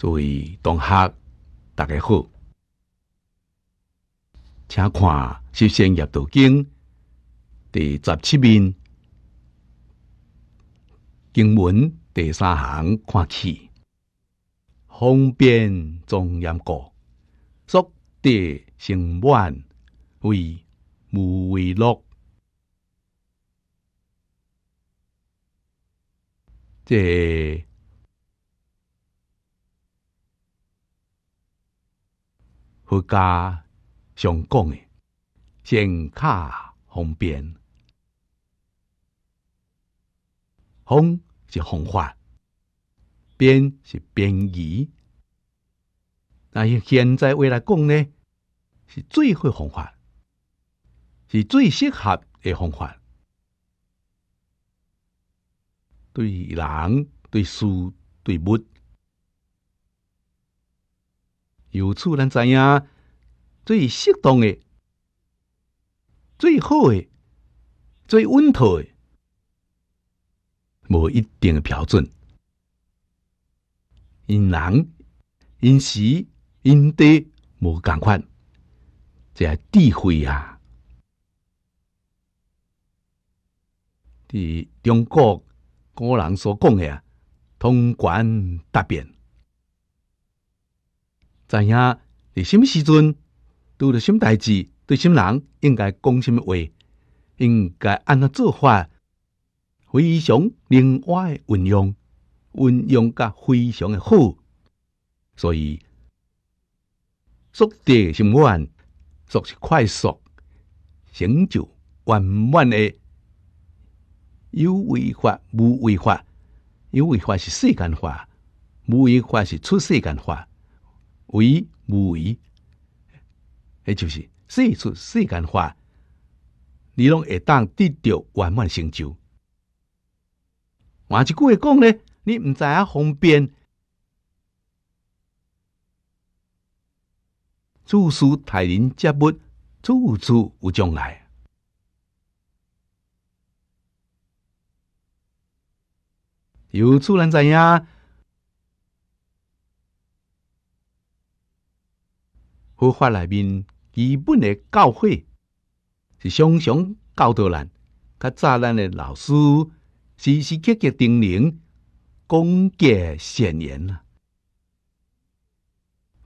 诸位同学，大家好，请看《习性业道经》第十七面经文第三行看起，方便庄严故，速得成满，为无为乐，这佛家常讲的“先卡方便”，“方”是方法，“便”是便宜。那现在未来讲呢，是最好方法，是最适合的方法，对人、对事、对物。由此咱知影最适当的、最好的、最稳妥的，无一定的标准。因人、因时、因地无共款，这智慧啊！伫中国古人所讲的啊，通权答辩”。知影伫什么时阵，拄着什么代志，对什么人应该讲什么话，应该安怎做法，非常灵活的运用，运用甲非常的好。所以，速递是慢，速是快速，成就圆满的。有违法无违法，有违法是世间法，无违法是出世间法。为无为，迄就是世出世间法，你拢会当得到圆满成就。换一句话讲咧，你毋知影方便。处事待人接物，处处有将来，有此人知影。佛法内面基本的教诲是常常教导咱，较早咱的老师时时刻刻叮咛，恭戒善言啊。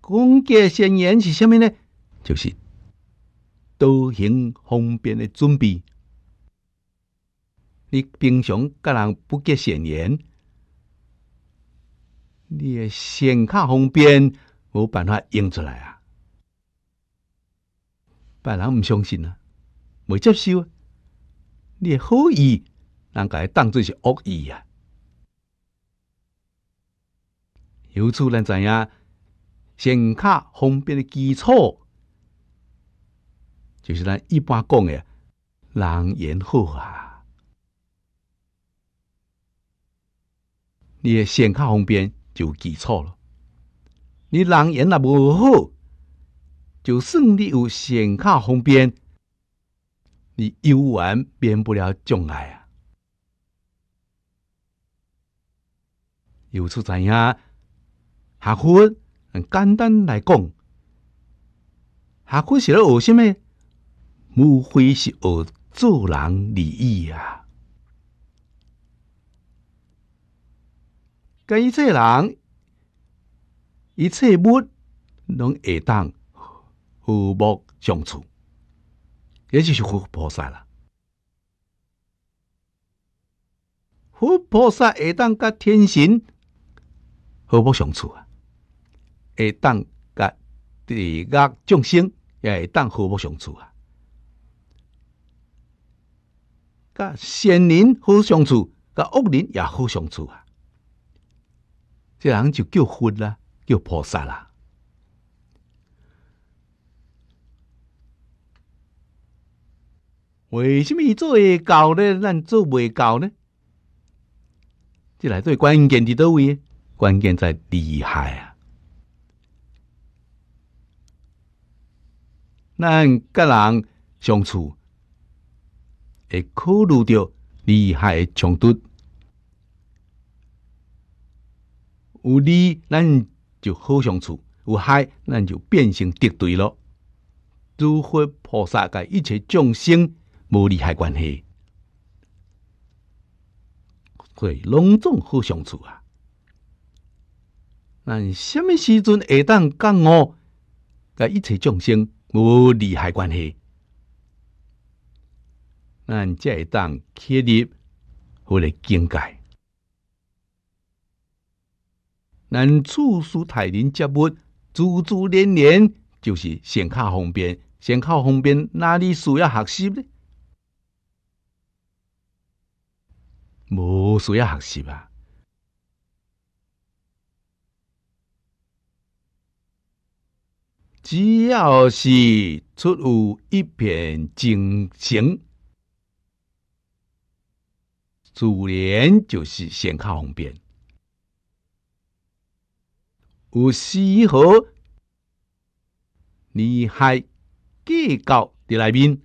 恭戒善言是啥物呢？就是多行方便的准备。你平常甲人不结善言，你诶善卡方便无办法用出来啊。别人毋相信啊，未接受啊，你好意，人家当做是恶意啊。由此咱知影，显卡方便的基础，就是咱一般讲的人缘好啊。你显卡方便就基础了，你人缘也无好。就算你有显卡方便，你游玩变不了障碍啊！由此知影，学佛很简单来讲，学佛是咧学什么？无非是学做人礼仪啊！跟一切人，一切物，拢会当。和睦相处，也就是佛菩萨了。佛菩萨会当甲天神和睦相处啊，会当甲地狱众生也会当和睦相处啊。跟善人好相处，甲恶人也好相处啊。这人就叫佛啦，叫菩萨啦。为什么伊做会到呢？咱做袂到呢？即来对关键伫倒位？关键在厉害啊！咱个人相处会考虑到厉害冲突，有利咱就好相处，有害咱就变成敌对了。诸佛菩萨界一切众生。无利害关系，所以重好相处啊。那什么时准会当讲我？那一切众生无利害关系。那再当确立，好来境界。那处处泰林植物，珠珠连连，就是先靠方便，先靠方便，哪里需要学习呢？无需要学习啊！只要是出有一片精心，自然就是先较方便。有时候，你，还计较伫内面。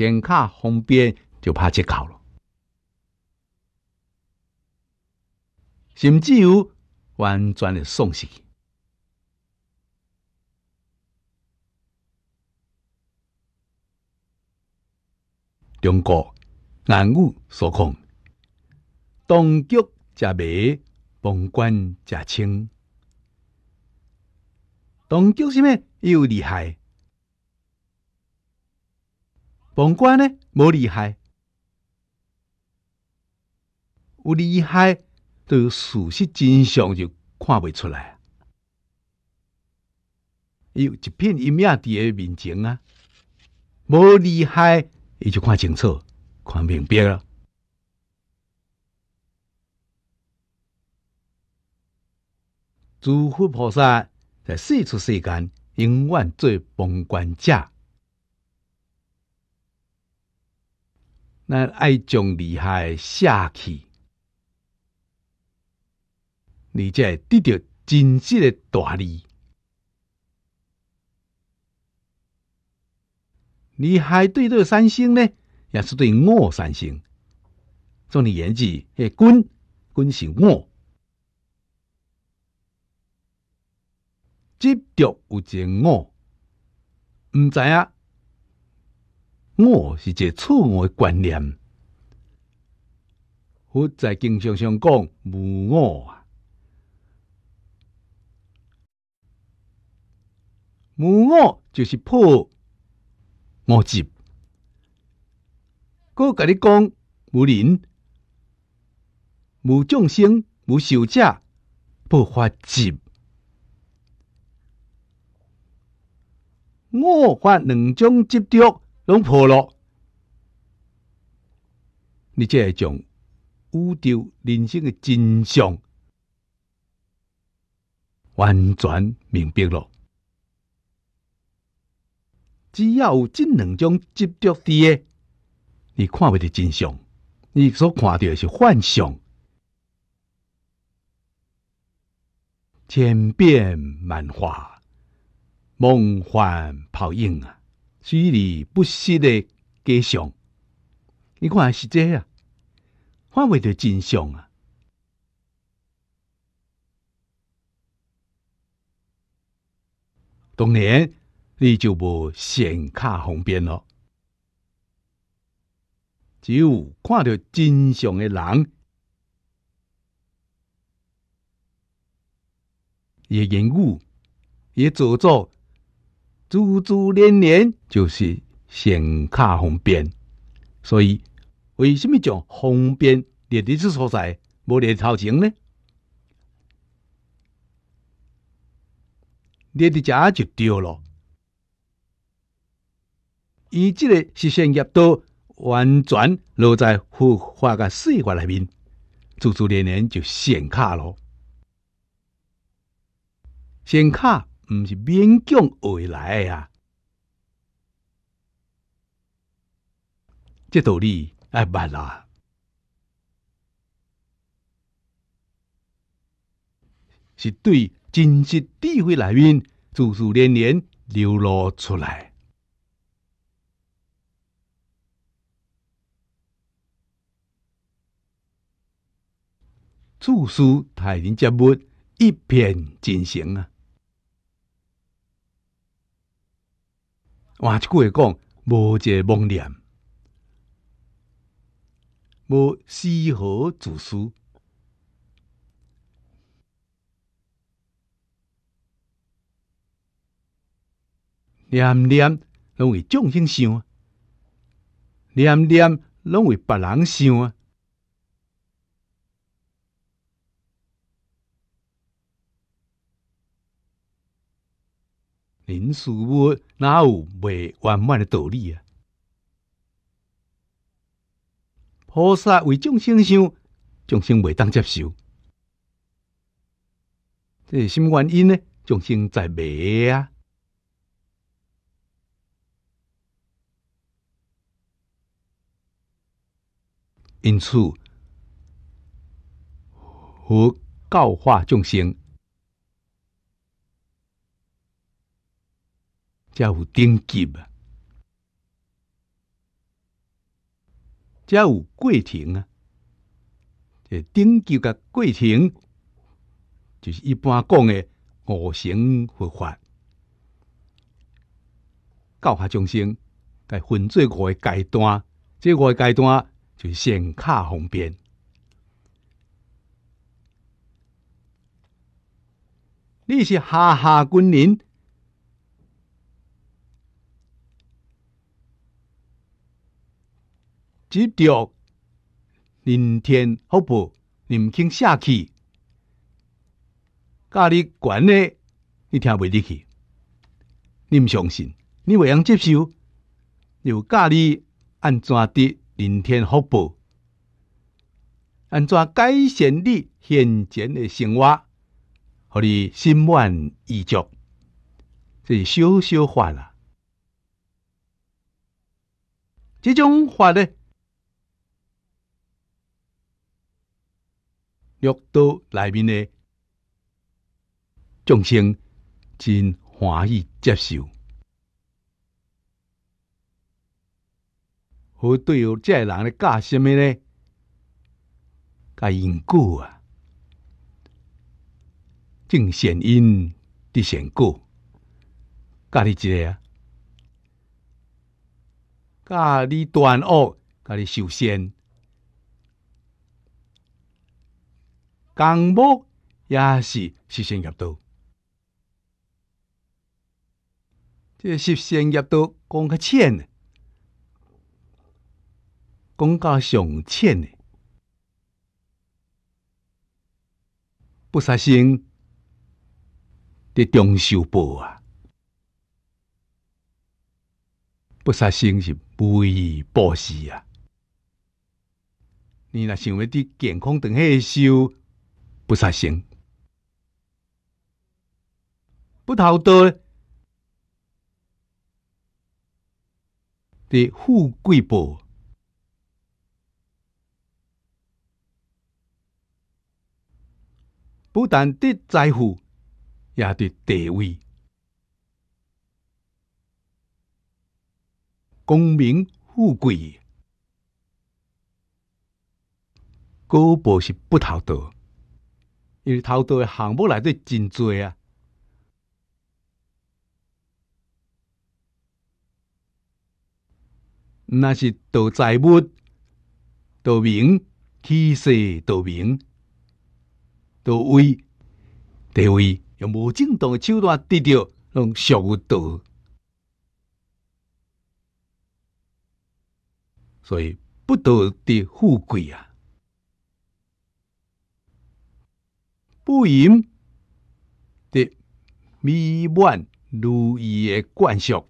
剑卡方便就怕借靠了，甚至有完全的送死。中国暗物所控，当局加糜，甭管加清，当局什么又厉害？旁观呢，无厉害，有厉害对事实真相就看不出来。有一片阴影面的面前啊，无厉害伊就看清楚、看明白了。诸佛菩萨在世俗世间永远做旁观者。那爱将厉害下去，你才得到真实的大力。厉害对这个三星呢，也是对我三星。从你言之，是军军是武，即条有个我，唔知啊。恶是个错误的观念。我在经常上讲无恶，无恶就是破我执。哥甲你讲，无灵、无众生、无受者，不发执。我发两种执着。拢破了，你即系将污掉人生的真相，完全明白咯。只要有这两种执着的，你看不到真相，你所看到的是幻想，千变万化，梦幻泡影啊！虚而不实的假象，你看是这样，看不着真相啊！当然，你就无善卡方便咯，有看到真相的人也言误，也做作。珠珠连连就是显卡方便，所以为什么将方便？列伫即所在无列头型呢？列伫遮就对咯。伊即个实现叶多，完全落在腐化的水块里面，珠珠连连就显卡咯，显卡。毋是勉强学来啊！这道理哎，捌啦，是对真实智慧内面，自字连连流露出来，自私大人植物一片真诚啊！换句话讲，无一个妄念，无丝毫自私，念念拢为众生想念念拢为别人想啊。人事物哪有未圆满的道理啊？菩萨为众生想，众生未当接受，这是什么原因呢？众生在迷啊，因此佛教化众生。才有等级，啊，才有过程。啊，即等级甲过程，就是一般讲诶五行佛法教化中心甲分做五个阶段，即五个阶段，就是圣卡方便，你是哈哈君临。只着、人天福报，你们听下去，家你管的，你听袂入去，你毋相信，你未用接受，有家你安怎得人天福报，安怎改善你现前的生活，互你心满意足，这是小小法啦。这种法呢？六岛内面的众生真欢喜接受。好，对于这人咧，干虾米咧？教因果啊！正善因，得善果。教你一个啊？教你断恶，教喱修善。干部也是实现越道。这实现越道讲较浅呢，公家上浅呢，不杀生的中寿报啊！不杀生是无义报施啊！你若想要伫健康长退修。不杀生，不贪得的富贵报，不但得财富，也得地位、功名、富贵。高报是不贪得。因为偷盗的项目内底真多啊，那是盗财物、盗名、气势、盗名、盗威、地位用无正当的手段得到，拢属于得，所以不得的富贵啊。富音的美满如意的惯俗，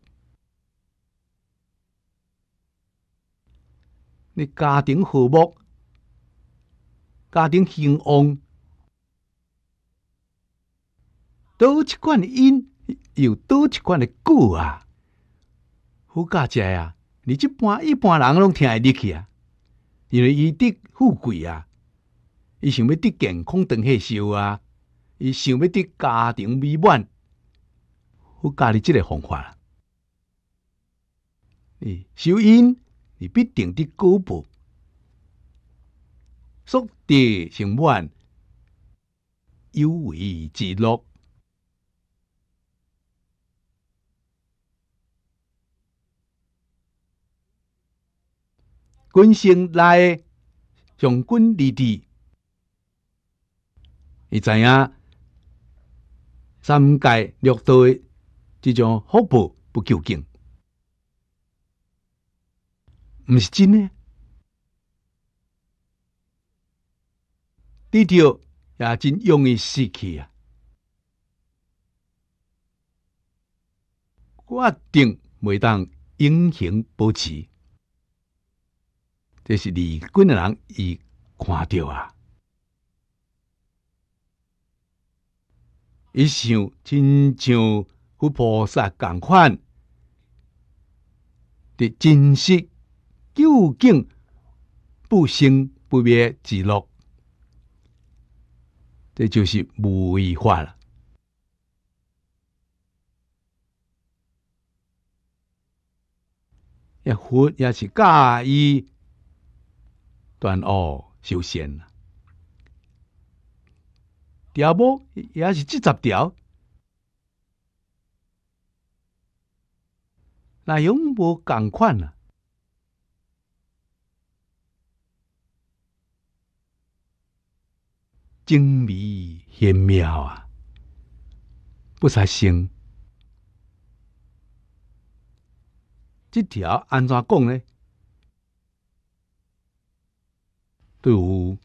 你家庭和睦，家庭兴旺，多一惯的音，有多一款的果啊！好佳佳呀，你即般一般人拢听得去啊，因为伊的富贵啊。伊想要的健康，长退休啊！伊想要的家庭美满，我教你即个方法。诶，修音，你必定的高步，速地成满，悠为自乐，君生来，强军立地。伊知影，三界六道的即种福报不究竟，毋是真诶，低调也真容易失去啊！决定袂当永行保持，这是离军的人已看到啊。伊想，亲像佛菩萨共款伫真惜究竟不生不灭、之乐，这就是无为法了。也活，也是教伊断恶修善。条目也是几十条，内容无同款啊，精美玄妙啊，不杀生。这条安怎讲呢？对唔？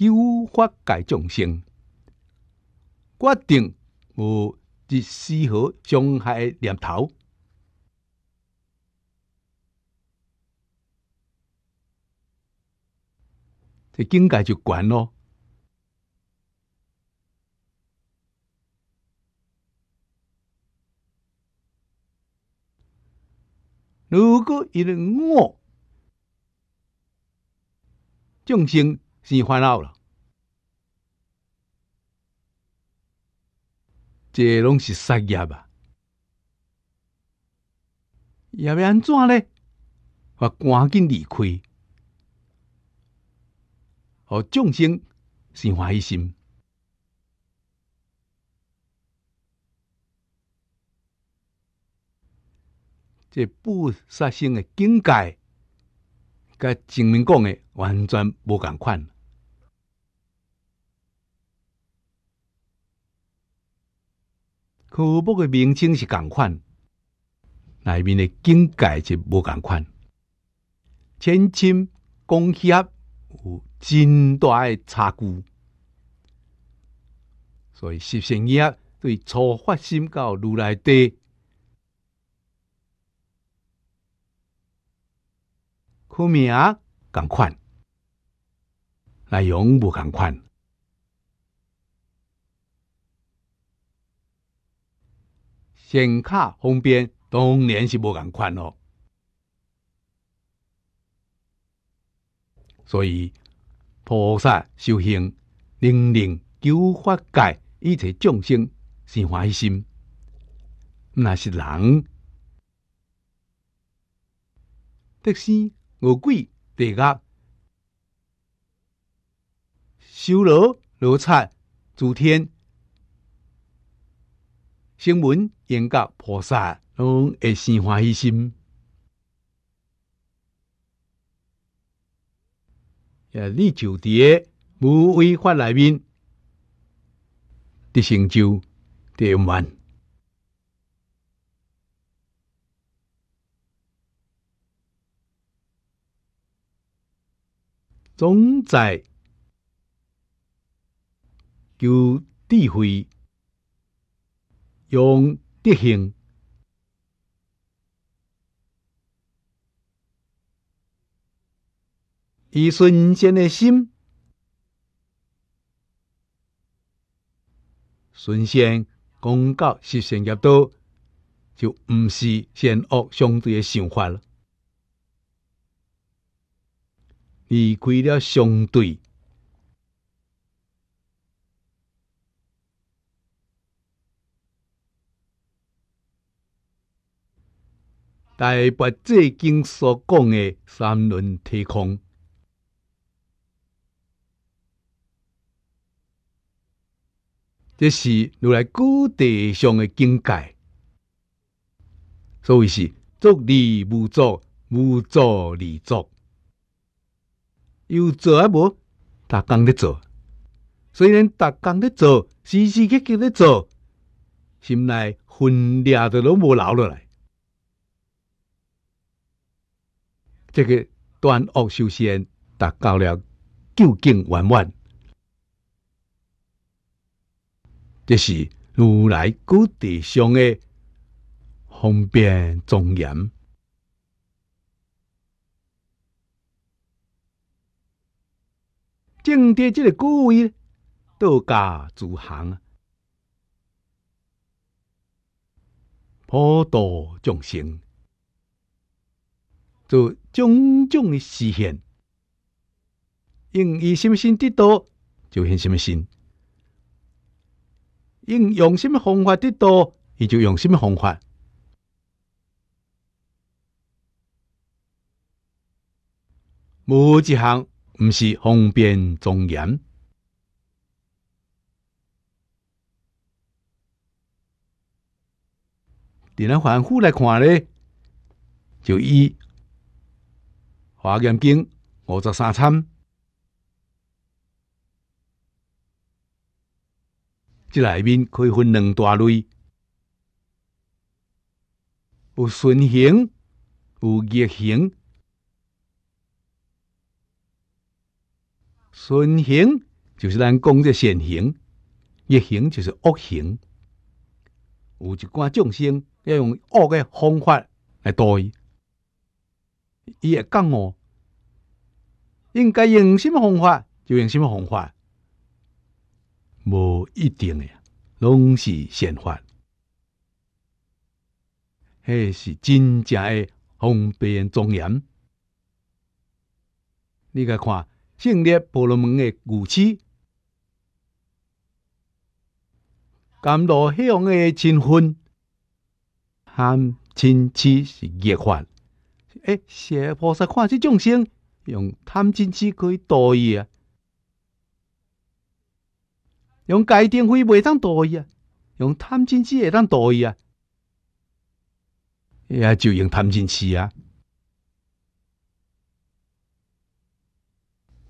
叫法界众生决定无一丝毫伤害念头，这境界就管了。如果有了我众生，先烦恼了，这拢是失业吧？要安怎呢？我赶紧离开，和众生心怀喜心，这不杀生的境界。甲前面讲诶完全无共款，科目诶名称是共款，内面诶境界就无共款。千深、公狭有真大诶差距，所以食神业对初发心到如来地。名，共款；内容不共款。显卡方便，当然是不共款喽。所以，菩萨修行，令令九法界一切众生是欢喜心。那是人，得是。五鬼地狱，修罗罗刹，诸天声闻言格菩萨，拢会生欢喜心。也立九碟，无畏法来面，得成就得圆满。总在求智慧，用德行，以瞬间的心，瞬间公告实现业道，就毋是善恶相对的想法了。离开了相对，大般最静所讲的三轮体空，这是如来古地上的境界。所以是作礼无作，无作礼作。又做啊？无，逐工咧做，虽然逐工咧做，时时刻刻咧做，心内分劣都拢无留落来。这个断恶修仙达到了究竟圆满，这是如来故地上的方便庄严。正爹，这个各位道家祖行，普度众生，做种种的实现。用以什么心得到，就现什么心；用用什么方法得到，伊就用什么方法。无一行。毋是方便庄严。从咱反夫来看咧，就以《华严经五十三参，这里面可以分两大类：有顺行，有逆行。顺行就是咱讲这善行，逆行就是恶行。有一寡众生要用恶个方法来度伊伊会讲我应该用什么方法，就用什么方法，无一定呀，拢是善法，迄是真正的方便庄严？你个看。净业波罗门的五次，甘罗香的真分，贪嗔痴是业法。诶，邪菩萨看起众生，用贪嗔痴可以度伊啊，用戒定慧袂当度伊啊，用贪嗔痴会当度伊啊，也就用贪嗔痴啊。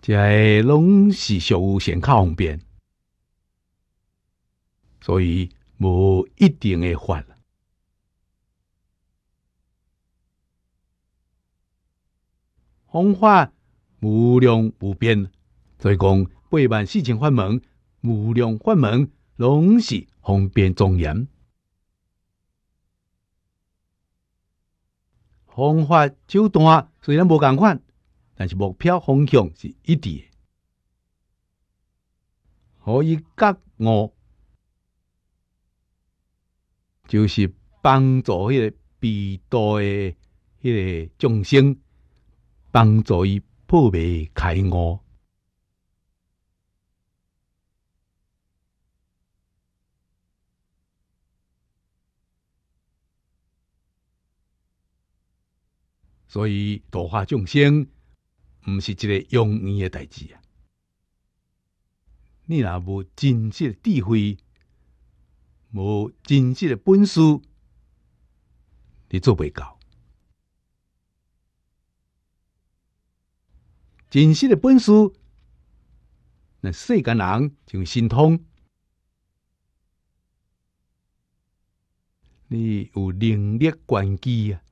即个拢是尚有善方便，所以无一定会法。方法无量无边，所以讲八万四千法门，无量法门拢是方便庄严。方法手段虽然无共款。但是目标方向是一致，所以觉悟，就是帮助迄个被多的迄个众生，帮助伊破灭开悟，所以度化众生。毋是一个容易诶代志啊！你若无真实诶智慧，无真实诶本事，你做袂到。真实诶本事，那世间人就心通。你有能力关机啊！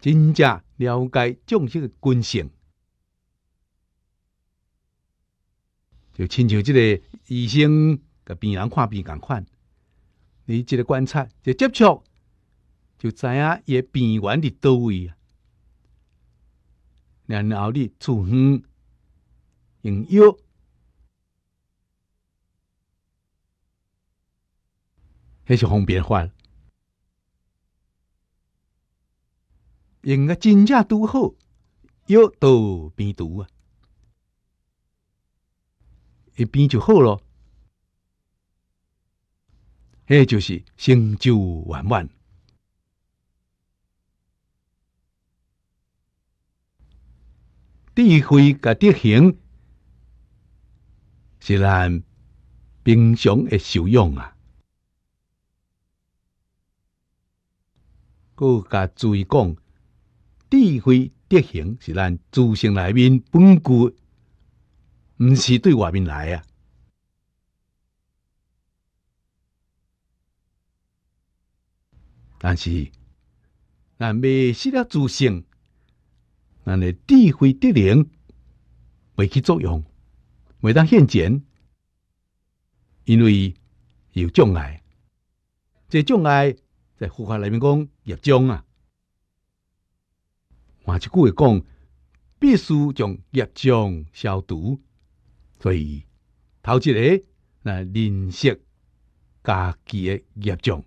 真正了解肿瘤的军性，就亲像这个医生给病人看病共款，你这个观察、这接触，就知影也病源的到位，啊。然后你处方用药，那是方便换。用个真正拄好，药到病拄啊！一变就好咯，迄就是成就圆满。智慧甲德行是咱平常诶修养啊，我甲注意讲。智慧德行是咱自性内面本具，毋是对外面来啊。但是，咱未失了自性，咱的智慧德行未起作用，未当现前。因为有障碍，这障碍在佛法里面讲业障啊。换一句话讲，必须将业浆消毒，所以头一个，来认识家己的业浆，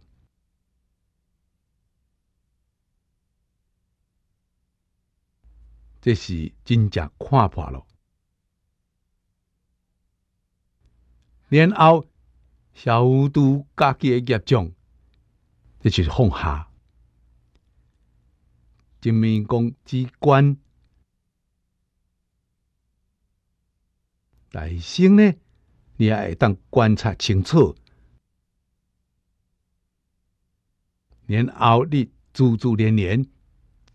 这是真正看破了。然后消毒家己的业浆，这就放下。精密公机关，台新呢？你也会当观察清楚，然后你珠珠连连，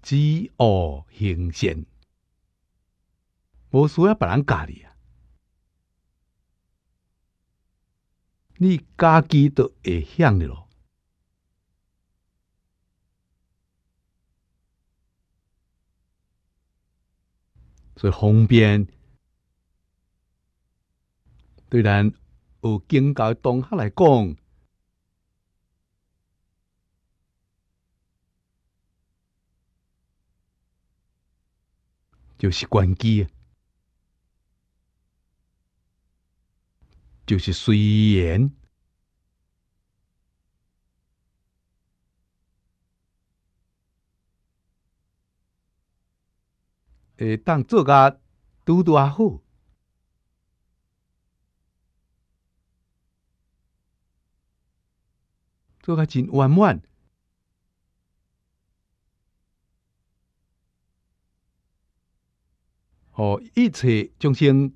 极恶行善，无需要别人教你啊，你家己都会向的咯。所以，红边对咱有经教同学来讲，就是关机，就是随缘。会当做较拄拄啊，好做较真圆满，互一切众生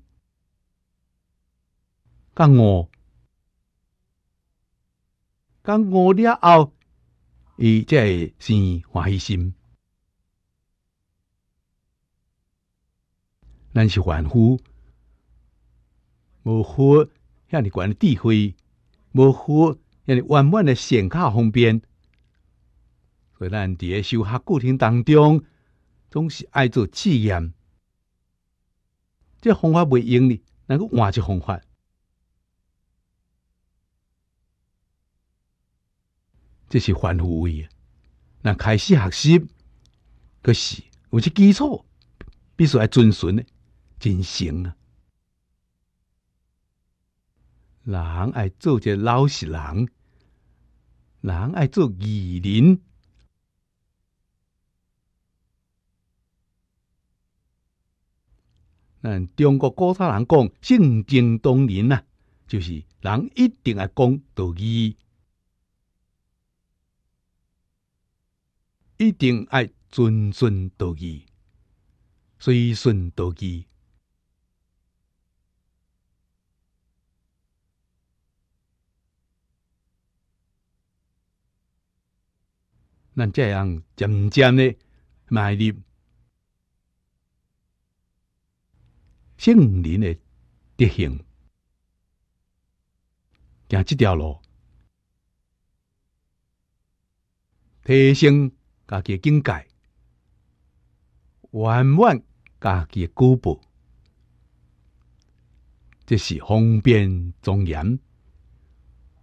感悟，感悟了后伊才会生欢喜心。咱是欢呼，无呼让你管的智慧，无呼让你圆满的显卡方便，所以咱伫咧修学过程当中，总是爱做试验。这方法袂用哩，咱个换一方法。这是欢呼威啊！咱开始学习，可是有些基础必须爱遵循的。真省啊！人爱做一个老实人，人爱做艺人。咱中国古大人讲“信经当然”啊，就是人一定爱讲道义，一定爱遵循道义，随顺道义。咱这样渐渐的迈入圣林的德行，行这条路，提升家己境界，圆满家己的固步，这是方便庄严，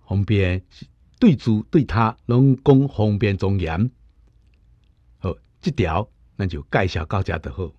宏篇。对主对他拢讲方便庄严，好，这条咱就介绍到这就好。